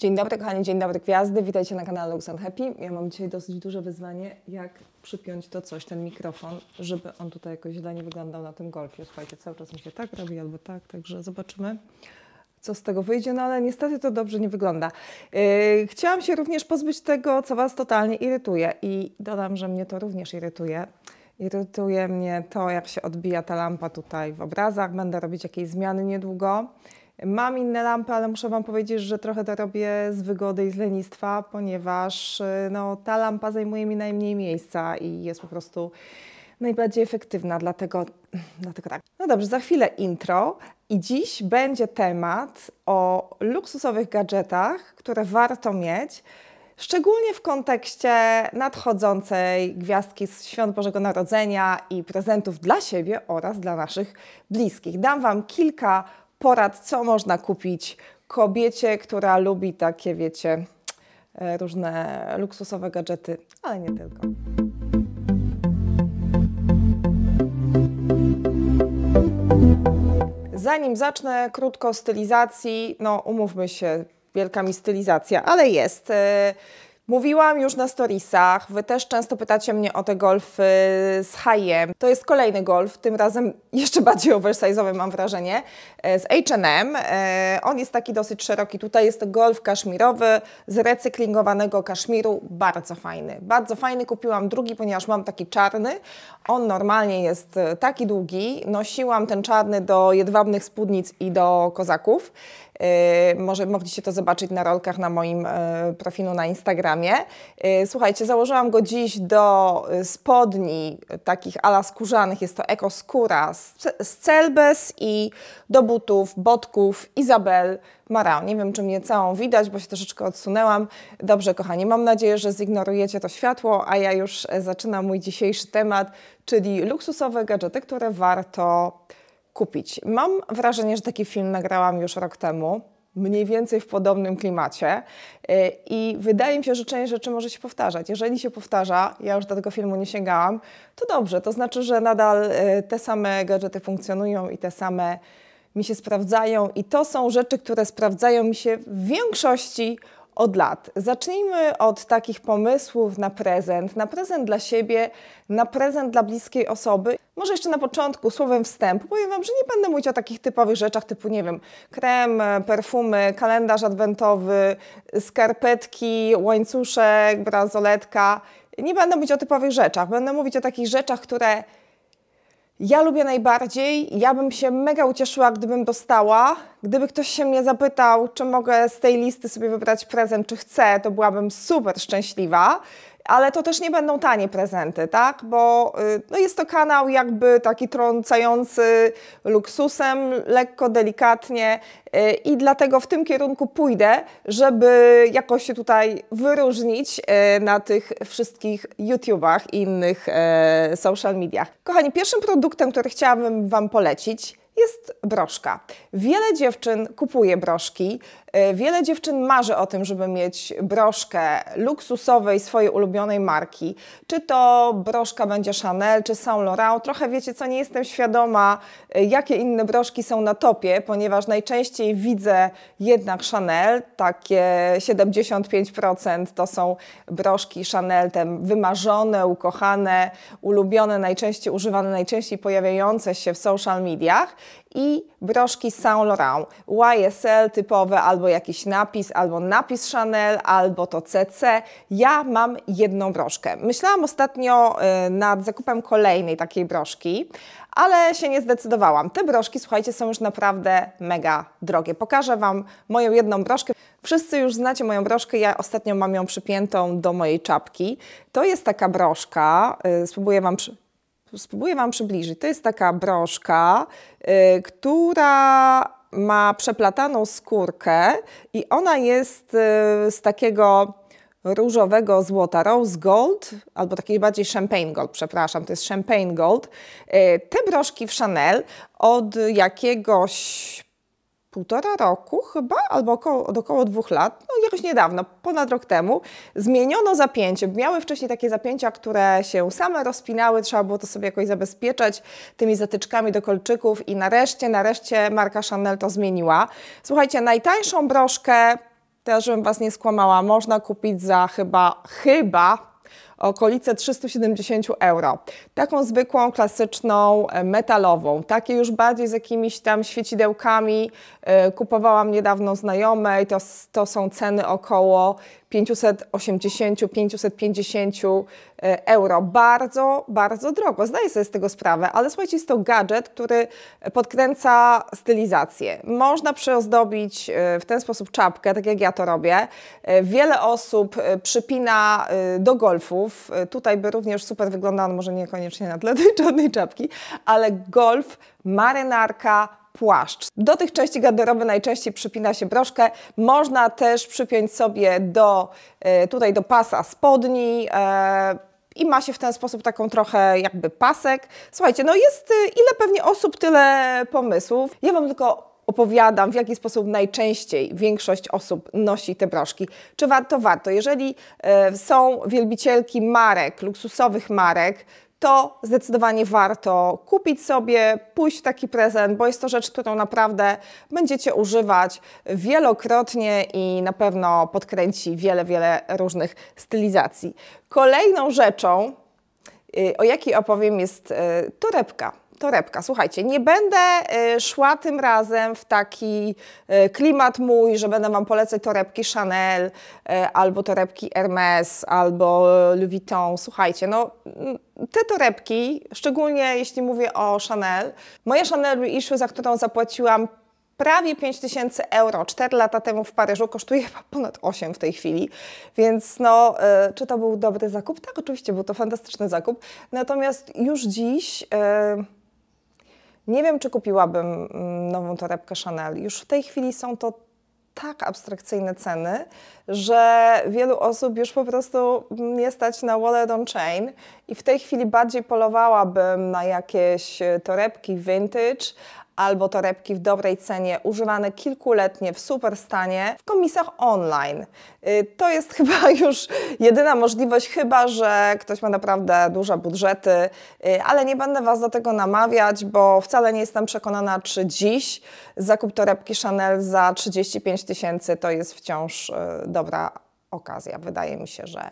Dzień dobry, kochani, dzień dobry gwiazdy. Witajcie na kanale Lux Happy. Ja mam dzisiaj dosyć duże wyzwanie, jak przypiąć to coś, ten mikrofon, żeby on tutaj jakoś źle nie wyglądał na tym golfie. Słuchajcie, cały czas mi się tak robi albo tak, także zobaczymy co z tego wyjdzie, no ale niestety to dobrze nie wygląda. Yy, chciałam się również pozbyć tego, co Was totalnie irytuje i dodam, że mnie to również irytuje. Irytuje mnie to, jak się odbija ta lampa tutaj w obrazach. Będę robić jakieś zmiany niedługo. Mam inne lampy, ale muszę Wam powiedzieć, że trochę to robię z wygody i z lenistwa, ponieważ y, no, ta lampa zajmuje mi najmniej miejsca i jest po prostu najbardziej efektywna, dlatego, dlatego tak. No dobrze, za chwilę intro i dziś będzie temat o luksusowych gadżetach, które warto mieć, szczególnie w kontekście nadchodzącej gwiazdki z Świąt Bożego Narodzenia i prezentów dla siebie oraz dla naszych bliskich. Dam Wam kilka porad, co można kupić kobiecie, która lubi takie, wiecie, e, różne luksusowe gadżety, ale nie tylko. Zanim zacznę, krótko o stylizacji. No, umówmy się, wielka mi stylizacja, ale jest. E, Mówiłam już na storiesach, wy też często pytacie mnie o te golfy z hajem. To jest kolejny golf, tym razem jeszcze bardziej oversize'owy mam wrażenie, e, z H&M. On jest taki dosyć szeroki, tutaj jest to golf kaszmirowy z recyklingowanego kaszmiru, bardzo fajny. Bardzo fajny, kupiłam drugi, ponieważ mam taki czarny. On normalnie jest e, taki długi, nosiłam ten czarny do jedwabnych spódnic i do kozaków. Y, może mogliście to zobaczyć na rolkach na moim y, profilu na Instagramie. Y, słuchajcie, założyłam go dziś do spodni takich ala skórzanych. Jest to Eko Skóra z Celbes i do butów, botków Izabel Marał. Nie wiem, czy mnie całą widać, bo się troszeczkę odsunęłam. Dobrze, kochani, mam nadzieję, że zignorujecie to światło, a ja już e, zaczynam mój dzisiejszy temat, czyli luksusowe gadżety, które warto kupić. Mam wrażenie, że taki film nagrałam już rok temu, mniej więcej w podobnym klimacie y, i wydaje mi się, że część rzeczy może się powtarzać. Jeżeli się powtarza, ja już do tego filmu nie sięgałam, to dobrze, to znaczy, że nadal y, te same gadżety funkcjonują i te same mi się sprawdzają i to są rzeczy, które sprawdzają mi się w większości od lat. Zacznijmy od takich pomysłów na prezent, na prezent dla siebie, na prezent dla bliskiej osoby. Może jeszcze na początku słowem wstępu powiem Wam, że nie będę mówić o takich typowych rzeczach typu, nie wiem, krem, perfumy, kalendarz adwentowy, skarpetki, łańcuszek, bransoletka. Nie będę mówić o typowych rzeczach, będę mówić o takich rzeczach, które ja lubię najbardziej. Ja bym się mega ucieszyła, gdybym dostała. Gdyby ktoś się mnie zapytał, czy mogę z tej listy sobie wybrać prezent, czy chcę, to byłabym super szczęśliwa ale to też nie będą tanie prezenty, tak? Bo y, no jest to kanał jakby taki trącający luksusem, lekko, delikatnie y, i dlatego w tym kierunku pójdę, żeby jakoś się tutaj wyróżnić y, na tych wszystkich YouTubach i innych e, social mediach. Kochani, pierwszym produktem, który chciałabym Wam polecić, jest broszka. Wiele dziewczyn kupuje broszki, y, wiele dziewczyn marzy o tym, żeby mieć broszkę luksusowej, swojej ulubionej marki. Czy to broszka będzie Chanel, czy Saint Laurent, trochę wiecie co, nie jestem świadoma, y, jakie inne broszki są na topie, ponieważ najczęściej widzę jednak Chanel, takie 75% to są broszki Chanel, te wymarzone, ukochane, ulubione, najczęściej używane, najczęściej pojawiające się w social mediach i broszki Saint Laurent, YSL typowe, albo jakiś napis, albo napis Chanel, albo to CC. Ja mam jedną broszkę. Myślałam ostatnio y, nad zakupem kolejnej takiej broszki, ale się nie zdecydowałam. Te broszki, słuchajcie, są już naprawdę mega drogie. Pokażę Wam moją jedną broszkę. Wszyscy już znacie moją broszkę, ja ostatnio mam ją przypiętą do mojej czapki. To jest taka broszka, y, spróbuję Wam przy spróbuję Wam przybliżyć. To jest taka broszka, y, która ma przeplataną skórkę i ona jest y, z takiego różowego złota, rose gold, albo taki bardziej champagne gold, przepraszam, to jest champagne gold. Y, te broszki w Chanel od jakiegoś półtora roku chyba, albo około, od około dwóch lat, no jakoś niedawno, ponad rok temu, zmieniono zapięcie. Miały wcześniej takie zapięcia, które się same rozpinały, trzeba było to sobie jakoś zabezpieczać tymi zatyczkami do kolczyków i nareszcie, nareszcie marka Chanel to zmieniła. Słuchajcie, najtańszą broszkę, teraz żeby Was nie skłamała, można kupić za chyba, chyba okolice 370 euro. Taką zwykłą, klasyczną, e, metalową. Takie już bardziej z jakimiś tam świecidełkami e, kupowałam niedawno znajomej. To, to są ceny około 580-550 e, euro. Bardzo, bardzo drogo. Zdaję sobie z tego sprawę, ale słuchajcie, jest to gadżet, który podkręca stylizację. Można przyozdobić w ten sposób czapkę, tak jak ja to robię. Wiele osób przypina do golfu, E, tutaj by również super wyglądał, może niekoniecznie na tle tej czarnej czapki, ale golf, marynarka, płaszcz. Do tych części garderoby najczęściej przypina się broszkę. Można też przypiąć sobie do, e, tutaj do pasa spodni, e, i ma się w ten sposób taką trochę jakby pasek. Słuchajcie, no jest ile pewnie osób, tyle pomysłów. Ja Wam tylko opowiadam, w jaki sposób najczęściej większość osób nosi te broszki. Czy warto? Warto. Jeżeli e, są wielbicielki marek, luksusowych marek, to zdecydowanie warto kupić sobie, pójść w taki prezent, bo jest to rzecz, którą naprawdę będziecie używać wielokrotnie i na pewno podkręci wiele, wiele różnych stylizacji. Kolejną rzeczą, y, o jakiej opowiem, jest y, torebka torebka. Słuchajcie, nie będę y, szła tym razem w taki y, klimat mój, że będę Wam polecać torebki Chanel y, albo torebki Hermes albo Louis Vuitton. Słuchajcie, no mm, te torebki, szczególnie jeśli mówię o Chanel, moja Chanel Reissue, za którą zapłaciłam prawie 5000 euro. 4 lata temu w Paryżu kosztuje ponad 8 w tej chwili, więc no, czy to był dobry zakup? Tak, oczywiście był to fantastyczny zakup. Natomiast już dziś. Yy nie wiem, czy kupiłabym mm, nową torebkę Chanel. Już w tej chwili są to tak abstrakcyjne ceny, że wielu osób już po prostu nie mm, stać na wallet on chain i w tej chwili bardziej polowałabym na jakieś e, torebki vintage albo torebki w dobrej cenie, używane kilkuletnie, w super stanie, w komisach online. Y, to jest chyba już jedyna możliwość, chyba że ktoś ma naprawdę duże budżety, y, ale nie będę Was do tego namawiać, bo wcale nie jestem przekonana, czy dziś zakup torebki Chanel za 35 tysięcy to jest wciąż y, dobra okazja. Wydaje mi się, że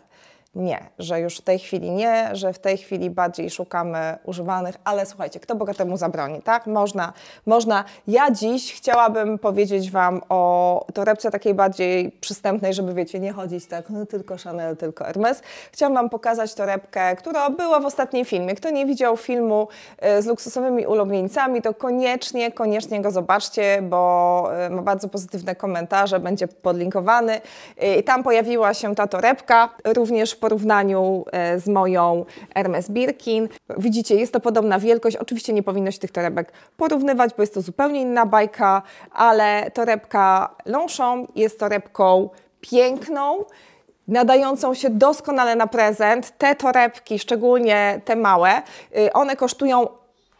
nie, że już w tej chwili nie, że w tej chwili bardziej szukamy używanych, ale słuchajcie, kto bogatemu zabroni, tak? Można, można. Ja dziś chciałabym powiedzieć Wam o torebce takiej bardziej przystępnej, żeby wiecie, nie chodzić tak, no, tylko Chanel, tylko Hermes. Chciałam Wam pokazać torebkę, która była w ostatnim filmie. Kto nie widział filmu e, z luksusowymi ulubieńcami, to koniecznie, koniecznie go zobaczcie, bo e, ma bardzo pozytywne komentarze, będzie podlinkowany. E, I tam pojawiła się ta torebka, również porównaniu e, z moją Hermes Birkin. Widzicie, jest to podobna wielkość. Oczywiście nie powinno się tych torebek porównywać, bo jest to zupełnie inna bajka, ale torebka Longchamp jest torebką piękną, nadającą się doskonale na prezent. Te torebki, szczególnie te małe, y, one kosztują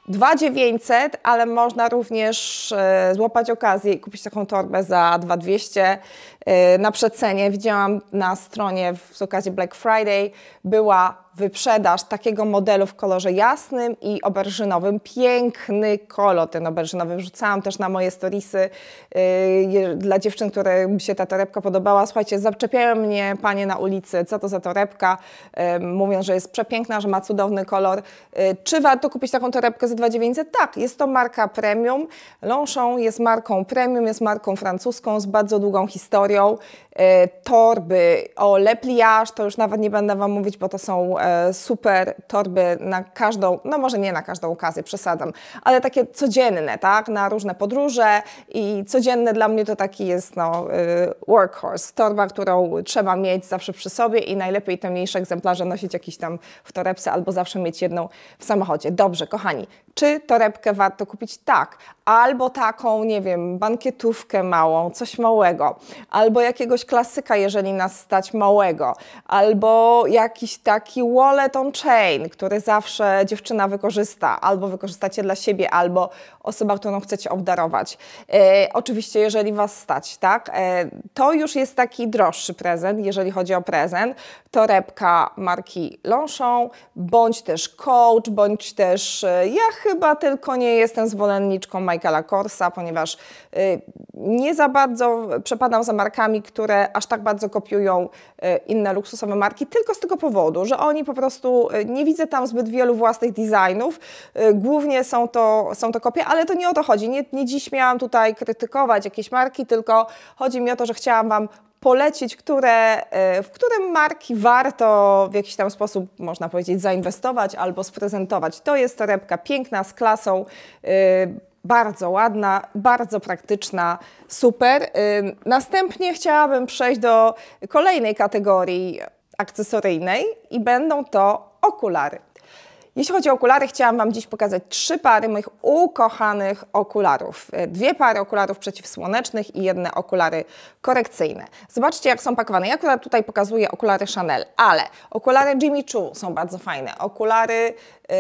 2900, ale można również e, złapać okazję i kupić taką torbę za 2200 e, na przecenie. Widziałam na stronie z okazji Black Friday była wyprzedaż takiego modelu w kolorze jasnym i oberżynowym. Piękny kolor ten oberżynowy. Wrzucałam też na moje storiesy yy, dla dziewczyn, które mi się ta torebka podobała. Słuchajcie, zaczepiają mnie panie na ulicy, co to za torebka. Yy, mówią, że jest przepiękna, że ma cudowny kolor. Yy, czy warto kupić taką torebkę za 2900? Tak, jest to marka premium. Longchamp jest marką premium, jest marką francuską z bardzo długą historią. E, torby. O Le to już nawet nie będę Wam mówić, bo to są e, super torby na każdą, no może nie na każdą okazję, przesadzam, ale takie codzienne, tak? Na różne podróże i codzienne dla mnie to taki jest no, e, workhorse, torba, którą trzeba mieć zawsze przy sobie i najlepiej te mniejsze egzemplarze nosić jakieś tam w torebce albo zawsze mieć jedną w samochodzie. Dobrze, kochani, czy torebkę warto kupić? Tak. Albo taką, nie wiem, bankietówkę małą, coś małego, albo jakiegoś klasyka, jeżeli nas stać małego, albo jakiś taki wallet on chain, który zawsze dziewczyna wykorzysta, albo wykorzystacie dla siebie, albo osoba, którą chcecie obdarować. E, oczywiście, jeżeli Was stać, tak? E, to już jest taki droższy prezent, jeżeli chodzi o prezent. Torebka marki Longchamp, bądź też coach, bądź też e, ja chyba tylko nie jestem zwolenniczką Michaela Korsa, ponieważ e, nie za bardzo przepadam za markami, które aż tak bardzo kopiują e, inne luksusowe marki, tylko z tego powodu, że oni po prostu e, nie widzę tam zbyt wielu własnych designów. E, głównie są to, są to kopie, ale to nie o to chodzi. Nie, nie dziś miałam tutaj krytykować jakieś marki, tylko chodzi mi o to, że chciałam Wam polecić, które, w którym marki warto w jakiś tam sposób, można powiedzieć, zainwestować albo sprezentować. To jest torebka piękna, z klasą bardzo ładna, bardzo praktyczna, super. Następnie chciałabym przejść do kolejnej kategorii akcesoryjnej i będą to okulary. Jeśli chodzi o okulary, chciałam Wam dziś pokazać trzy pary moich ukochanych okularów. Y, dwie pary okularów przeciwsłonecznych i jedne okulary korekcyjne. Zobaczcie, jak są pakowane. Ja akurat tutaj pokazuję okulary Chanel, ale okulary Jimmy Choo są bardzo fajne. Okulary... Yy,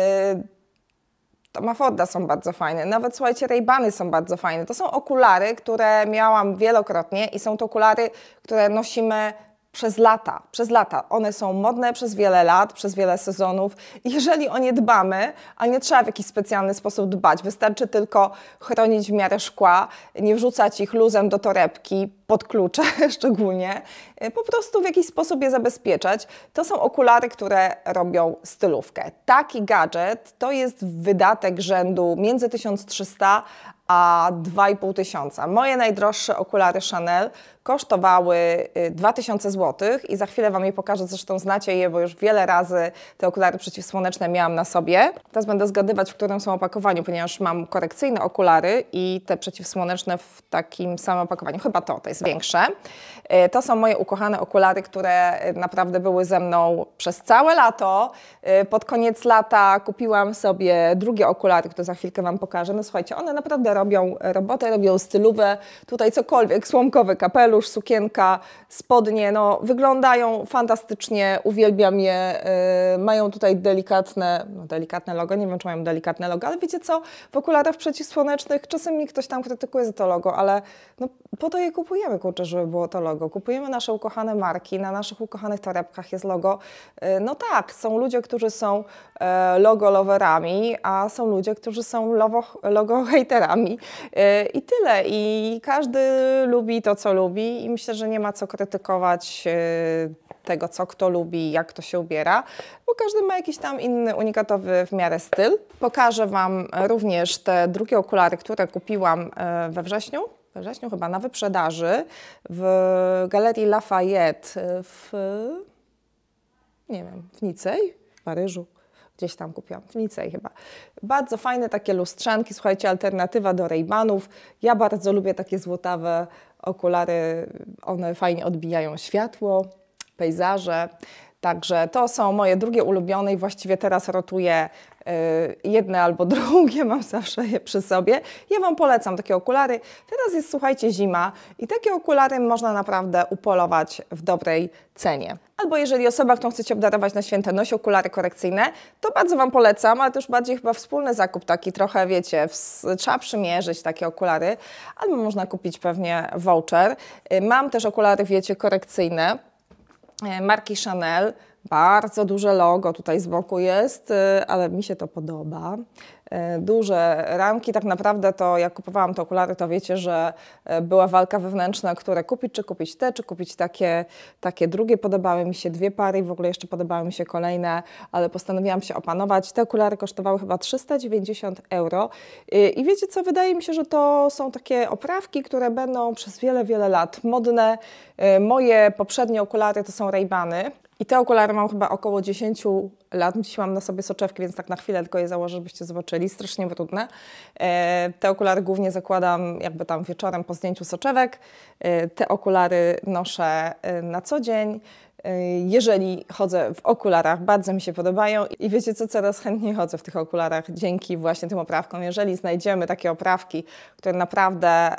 Forda są bardzo fajne, nawet słuchajcie, Raybany są bardzo fajne. To są okulary, które miałam wielokrotnie i są to okulary, które nosimy przez lata, przez lata. One są modne przez wiele lat, przez wiele sezonów. Jeżeli o nie dbamy, a nie trzeba w jakiś specjalny sposób dbać, wystarczy tylko chronić w miarę szkła, nie wrzucać ich luzem do torebki, pod klucze szczególnie, y, po prostu w jakiś sposób je zabezpieczać. To są okulary, które robią stylówkę. Taki gadżet to jest wydatek rzędu między 1300 a 2500. tysiąca. Moje najdroższe okulary Chanel kosztowały 2000 y, zł i za chwilę Wam je pokażę, zresztą znacie je, bo już wiele razy te okulary przeciwsłoneczne miałam na sobie. Teraz będę zgadywać, w którym są opakowaniu, ponieważ mam korekcyjne okulary i te przeciwsłoneczne w takim samym opakowaniu. Chyba to, to jest jest większe. E, to są moje ukochane okulary, które e, naprawdę były ze mną przez całe lato. E, pod koniec lata kupiłam sobie drugie okulary, które za chwilkę Wam pokażę. No słuchajcie, one naprawdę robią robotę, robią stylowe. Tutaj cokolwiek, słomkowy kapelusz, sukienka, spodnie, no wyglądają fantastycznie, uwielbiam je. Mają tutaj delikatne, no delikatne logo, nie wiem czy mają delikatne logo, ale wiecie co, w okularach przeciwsłonecznych czasem mi ktoś tam krytykuje za to logo, ale no po to je kupujemy chcemy, kurczę, żeby było to logo. Kupujemy nasze ukochane marki, na naszych ukochanych torebkach jest logo. E, no tak, są ludzie, którzy są e, logo loverami, a są ludzie, którzy są logo, haterami. E, I tyle. I każdy lubi to, co lubi i myślę, że nie ma co krytykować tego, co kto lubi, jak to się ubiera, bo każdy ma jakiś tam inny, unikatowy w miarę styl. Pokażę Wam również te drugie okulary, które kupiłam we wrześniu we wrześniu chyba na wyprzedaży w Galerii Lafayette y, w, nie wiem, w Nicei, w Paryżu gdzieś tam kupiłam, w Nicei chyba. Bardzo fajne takie lustrzanki, słuchajcie, alternatywa do Raybanów. Ja bardzo lubię takie złotawe okulary, one fajnie odbijają światło, pejzaże. Także to są moje drugie ulubione i właściwie teraz rotuję y, jedne albo drugie, mam zawsze je przy sobie. Ja Wam polecam takie okulary. Teraz jest, słuchajcie, zima i takie okulary można naprawdę upolować w dobrej cenie. Albo jeżeli osoba, którą chcecie obdarować na święta, nosi okulary korekcyjne, to bardzo Wam polecam, ale to już bardziej chyba wspólny zakup taki, trochę wiecie, trzeba przymierzyć takie okulary, albo można kupić pewnie voucher. Y, mam też okulary, wiecie, korekcyjne, E, marki Chanel. Bardzo duże logo tutaj z boku jest, e, ale mi się to podoba. E, duże ramki. Tak naprawdę to jak kupowałam te okulary, to wiecie, że e, była walka wewnętrzna, które kupić, czy kupić te, czy kupić takie, takie drugie. Podobały mi się dwie pary i w ogóle jeszcze podobały mi się kolejne, ale postanowiłam się opanować. Te okulary kosztowały chyba 390 euro. E, I wiecie co, wydaje mi się, że to są takie oprawki, które będą przez wiele, wiele lat modne. Moje poprzednie okulary to są Raybany. I te okulary mam chyba około 10 lat. Dziś mam na sobie soczewki, więc tak na chwilę tylko je założę, żebyście zobaczyli. Strasznie brudne. E, te okulary głównie zakładam jakby tam wieczorem po zdjęciu soczewek. E, te okulary noszę e, na co dzień. Jeżeli chodzę w okularach, bardzo mi się podobają i wiecie co, coraz chętniej chodzę w tych okularach dzięki właśnie tym oprawkom. Jeżeli znajdziemy takie oprawki, które naprawdę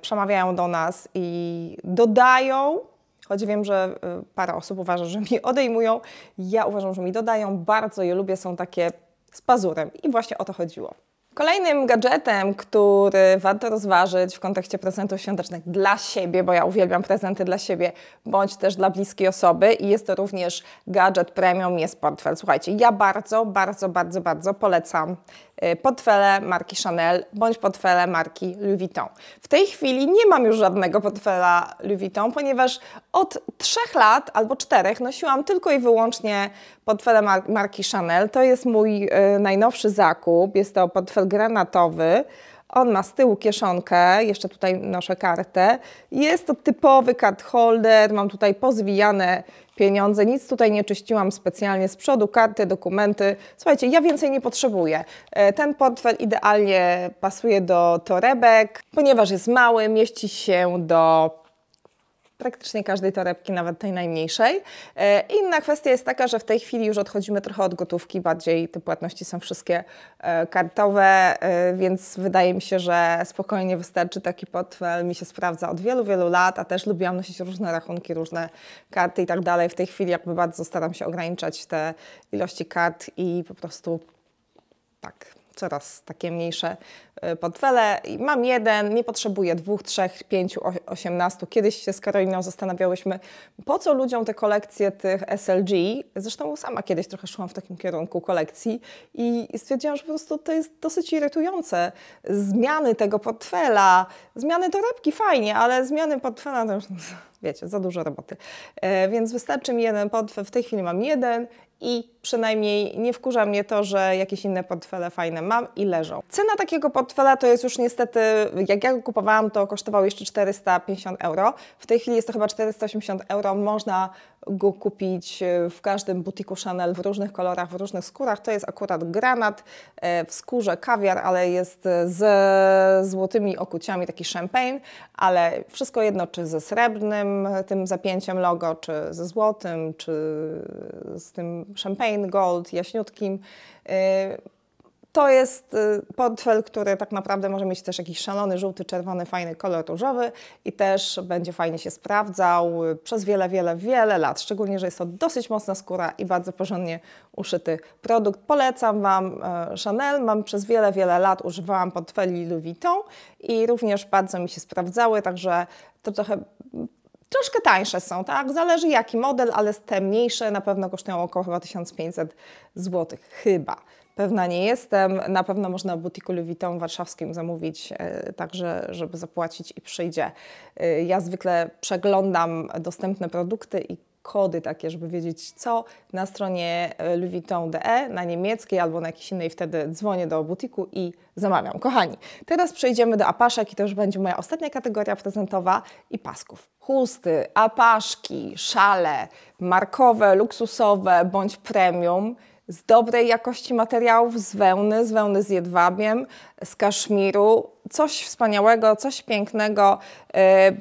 przemawiają do nas i dodają choć wiem, że y, para osób uważa, że mi odejmują. Ja uważam, że mi dodają. Bardzo je lubię, są takie z pazurem. I właśnie o to chodziło. Kolejnym gadżetem, który warto rozważyć w kontekście prezentów świątecznych dla siebie, bo ja uwielbiam prezenty dla siebie, bądź też dla bliskiej osoby i jest to również gadżet premium, jest portfel. Słuchajcie, ja bardzo, bardzo, bardzo, bardzo polecam y, portfele marki Chanel bądź portfele marki Louis Vuitton. W tej chwili nie mam już żadnego portfela Louis Vuitton, ponieważ od trzech lat albo czterech nosiłam tylko i wyłącznie portfela marki Chanel. To jest mój e, najnowszy zakup. Jest to portfel granatowy. On ma z tyłu kieszonkę, jeszcze tutaj noszę kartę. Jest to typowy card holder, mam tutaj pozwijane pieniądze, nic tutaj nie czyściłam specjalnie z przodu, karty, dokumenty. Słuchajcie, ja więcej nie potrzebuję. E, ten portfel idealnie pasuje do torebek, ponieważ jest mały, mieści się do praktycznie każdej torebki, nawet tej najmniejszej. E, inna kwestia jest taka, że w tej chwili już odchodzimy trochę od gotówki, bardziej te płatności są wszystkie e, kartowe, e, więc wydaje mi się, że spokojnie wystarczy taki portfel, mi się sprawdza od wielu, wielu lat, a też lubiłam nosić różne rachunki, różne karty i tak dalej. W tej chwili jakby bardzo staram się ograniczać te ilości kart i po prostu tak, coraz takie mniejsze e, portfele. I mam jeden, nie potrzebuję dwóch, trzech, pięciu, osiemnastu. Kiedyś się z Karoliną zastanawiałyśmy, po co ludziom te kolekcje tych SLG. Zresztą sama kiedyś trochę szłam w takim kierunku kolekcji i stwierdziłam, że po prostu to jest dosyć irytujące. Zmiany tego portfela, zmiany torebki fajnie, ale zmiany portfela to już wiecie, za dużo roboty. E, więc wystarczy mi jeden portfel. W tej chwili mam jeden i przynajmniej nie wkurza mnie to, że jakieś inne portfele fajne mam i leżą. Cena takiego portfela to jest już niestety, jak ja go kupowałam, to kosztował jeszcze 450 euro. W tej chwili jest to chyba 480 euro. Można go kupić e, w każdym butiku Chanel w różnych kolorach, w różnych skórach. To jest akurat granat e, w skórze kawiar, ale jest e, z złotymi okuciami, taki champagne, ale wszystko jedno, czy ze srebrnym tym zapięciem logo, czy ze złotym, czy z tym champagne gold, jaśniutkim to jest y, portfel, który tak naprawdę może mieć też jakiś szalony, żółty, czerwony, fajny kolor różowy i też będzie fajnie się sprawdzał y, przez wiele, wiele, wiele lat. Szczególnie, że jest to dosyć mocna skóra i bardzo porządnie uszyty produkt. Polecam Wam e, Chanel. Mam przez wiele, wiele lat używałam portfeli Louis Vuitton i również bardzo mi się sprawdzały, także to trochę Troszkę tańsze są, tak? Zależy jaki model, ale te mniejsze na pewno kosztują około chyba 1500 zł. Chyba. Pewna nie jestem. Na pewno można w butiku Louis Vuitton warszawskim zamówić, e, także żeby zapłacić i przyjdzie. E, ja zwykle przeglądam dostępne produkty i kody takie, żeby wiedzieć co na stronie e, Louis Vuitton.de na niemieckiej albo na jakiejś innej. Wtedy dzwonię do butiku i zamawiam. Kochani, teraz przejdziemy do apaszek i to już będzie moja ostatnia kategoria prezentowa i pasków chusty, apaszki, szale, markowe, luksusowe bądź premium z dobrej jakości materiałów, z wełny, z wełny z jedwabiem, z kaszmiru. Coś wspaniałego, coś pięknego. Yy,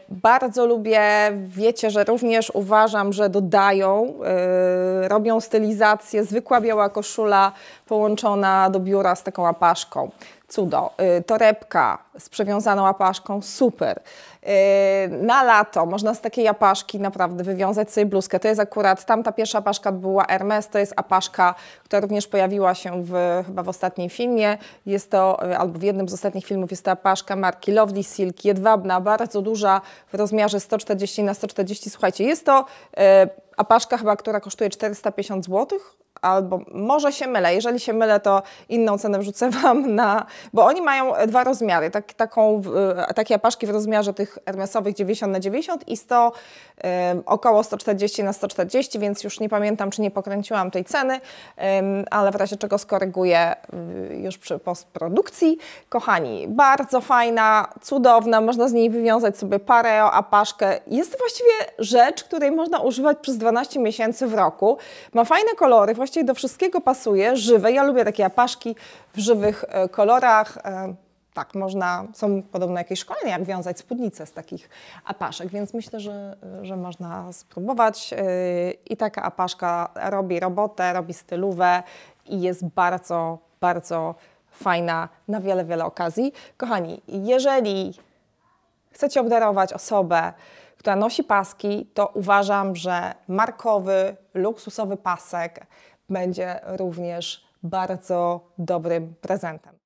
bardzo lubię, wiecie, że również uważam, że dodają, yy, robią stylizację. Zwykła biała koszula połączona do biura z taką apaszką. Cudo. Yy, torebka z przewiązaną apaszką, super. Yy, na lato można z takiej apaszki naprawdę wywiązać sobie bluzkę. To jest akurat, tam ta pierwsza apaszka była Hermes, to jest apaszka, która również pojawiła się w, chyba w ostatnim filmie. Jest to, yy, albo w jednym z ostatnich filmów jest to apaszka marki Lovely Silk, jedwabna, bardzo duża, w rozmiarze 140 na 140. Słuchajcie, jest to yy, apaszka chyba, która kosztuje 450 zł, albo może się mylę, jeżeli się mylę, to inną cenę wrzucę Wam na, bo oni mają e, dwa rozmiary, tak, taką, e, takie apaszki w rozmiarze tych hermesowych 90 na 90 i 100, e, około 140 na 140, więc już nie pamiętam, czy nie pokręciłam tej ceny, ale w razie czego skoryguję y, już przy postprodukcji. Kochani, bardzo fajna, cudowna, można z niej wywiązać sobie pareo, apaszkę. Jest to właściwie rzecz, której można używać przez 12 miesięcy w roku. Ma fajne kolory, Właściwie do wszystkiego pasuje, żywe. Ja lubię takie apaszki w żywych e, kolorach. E, tak, można, są podobno jakieś szkolenia, jak wiązać spódnice z takich apaszek, więc myślę, że, że można spróbować. E, I taka apaszka robi robotę, robi stylówę i jest bardzo, bardzo fajna na wiele, wiele okazji. Kochani, jeżeli chcecie obdarować osobę, która nosi paski, to uważam, że markowy, luksusowy pasek będzie również bardzo dobrym prezentem.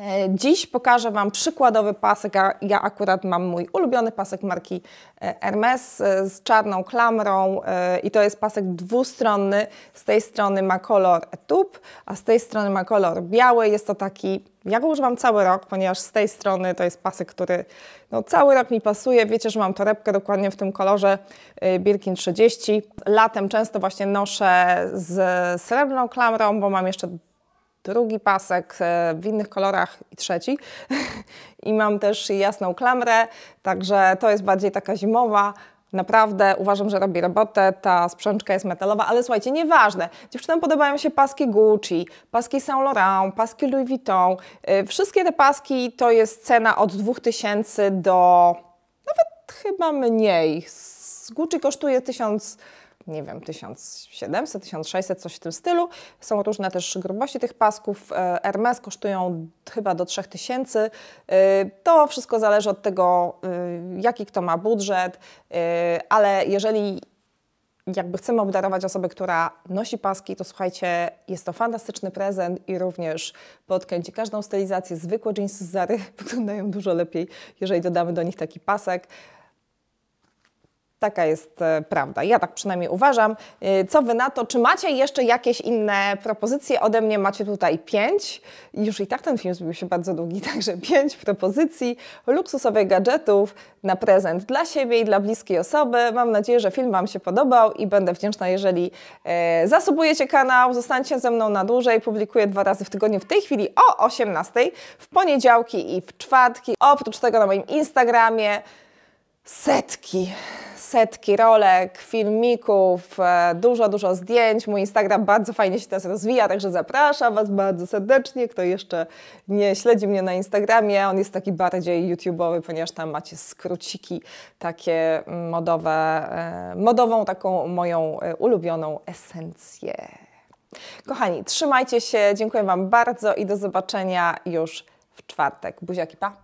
E, dziś pokażę Wam przykładowy pasek. Ja akurat mam mój ulubiony pasek marki e, Hermes e, z czarną klamrą i to jest pasek dwustronny. Z tej strony ma kolor tub, a z tej strony ma kolor biały. Jest to taki, ja go używam cały rok, ponieważ z tej strony to jest pasek, który no, cały rok mi pasuje. Wiecie, że mam torebkę dokładnie w tym kolorze Birkin 30. Latem często właśnie noszę z srebrną klamrą, bo mam jeszcze drugi pasek e, w innych kolorach i trzeci. I mam też jasną klamrę, także to jest bardziej taka zimowa, Naprawdę uważam, że robi robotę, ta sprzączka jest metalowa, ale słuchajcie, nieważne. Dziewczynom podobają się paski Gucci, paski Saint Laurent, paski Louis Vuitton. E, wszystkie te paski to jest cena od 2000 do nawet chyba mniej. Z Gucci kosztuje 1000 nie wiem, 1700, 1600, coś w tym stylu. Są różne też grubości tych pasków. E, Hermes kosztują chyba do 3000. E, to wszystko zależy od tego, e, jaki kto ma budżet, ale jeżeli jakby chcemy obdarować osobę, która nosi paski, to słuchajcie, jest to fantastyczny prezent i również podkręci każdą stylizację. Zwykłe jeansy z Zary wyglądają dużo lepiej, jeżeli dodamy do nich taki pasek. Taka jest e, prawda. Ja tak przynajmniej uważam. E, co wy na to? Czy macie jeszcze jakieś inne propozycje? Ode mnie macie tutaj pięć. Już i tak ten film zrobił się bardzo długi, także pięć propozycji luksusowych gadżetów na prezent dla siebie i dla bliskiej osoby. Mam nadzieję, że film Wam się podobał i będę wdzięczna, jeżeli e, zasubujecie kanał, zostańcie ze mną na dłużej. Publikuję dwa razy w tygodniu, w tej chwili o 18:00 w poniedziałki i w czwartki. Oprócz tego na moim Instagramie setki, setki rolek, filmików, e, dużo, dużo zdjęć. Mój Instagram bardzo fajnie się teraz rozwija, także zapraszam Was bardzo serdecznie. Kto jeszcze nie śledzi mnie na Instagramie, on jest taki bardziej YouTube'owy, ponieważ tam macie skróciki takie modowe, e, modową taką moją e, ulubioną esencję. Kochani, trzymajcie się, dziękuję Wam bardzo i do zobaczenia już w czwartek. Buziaki, pa!